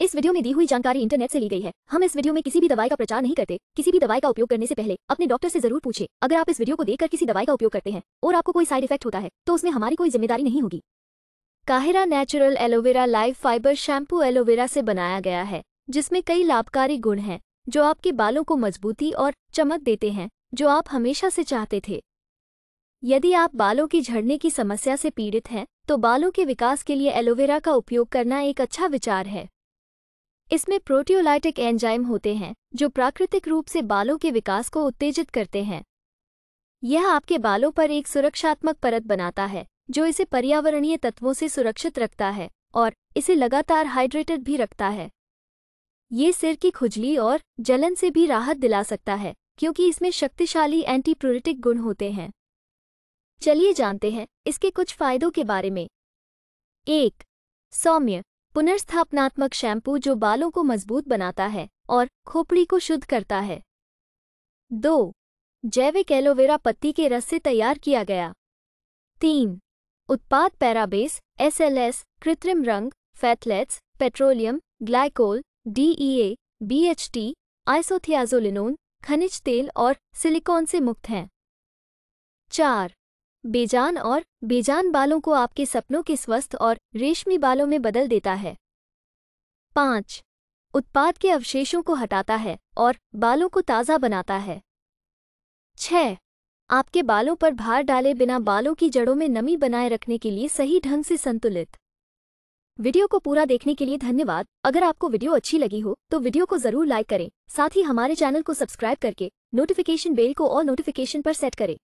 इस वीडियो में दी हुई जानकारी इंटरनेट से ली गई है हम इस वीडियो में किसी भी दवाई का प्रचार नहीं करते किसी भी दवाई का उपयोग करने से पहले अपने डॉक्टर से जरूर पूछे अगर आप इस वीडियो को देखकर किसी दवाई का उपयोग करते हैं और आपको कोई साइड इफेक्ट होता है तो उसमें हमारी कोई जिम्मेदारी नहीं होगी काहिरा natural aloe vera live fibre shampoo aloe vera से बनाया गया है जिसमें कई लाभकारी गुण हैं जो आपके बालों को मजबूती और चमक देते हैं जो आप हमेशा से चाहते थे यदि आप बालों की झड़ने की समस्या से पीड़ित हैं तो बालों के विकास के लिए एलोवेरा का उपयोग करना एक अच्छा विचार है इसमें प्रोटियोलाइटिक एंजाइम होते हैं जो प्राकृतिक रूप से बालों के विकास को उत्तेजित करते हैं यह आपके बालों पर एक सुरक्षात्मक परत बनाता है जो इसे पर्यावरणीय तत्वों से सुरक्षित रखता है और इसे लगातार हाइड्रेटेड भी रखता है ये सिर की खुजली और जलन से भी राहत दिला सकता है क्योंकि इसमें शक्तिशाली एंटीप्रोरिटिक गुण होते हैं चलिए जानते हैं इसके कुछ फायदों के बारे में एक सौम्य पुनर्स्थापनात्मक शैम्पू जो बालों को मजबूत बनाता है और खोपड़ी को शुद्ध करता है दो जैविक एलोवेरा पत्ती के रस से तैयार किया गया तीन उत्पाद पैराबेस एसएलएस कृत्रिम रंग phthalates petroleum glycol DEA BHT isothiazolinone खनिज तेल और सिलिकॉन से मुक्त हैं चार बेजान और बेजान बालों को आपके सपनों के स्वस्थ और रेशमी बालों में बदल देता है पाँच उत्पाद के अवशेषों को हटाता है और बालों को ताज़ा बनाता है छह आपके बालों पर भार डाले बिना बालों की जड़ों में नमी बनाए रखने के लिए सही ढंग से संतुलित वीडियो को पूरा देखने के लिए धन्यवाद अगर आपको वीडियो अच्छी लगी हो तो वीडियो को जरूर लाइक करें साथ ही हमारे चैनल को सब्सक्राइब करके नोटिफिकेशन बेल को और नोटिफिकेशन पर सेट करें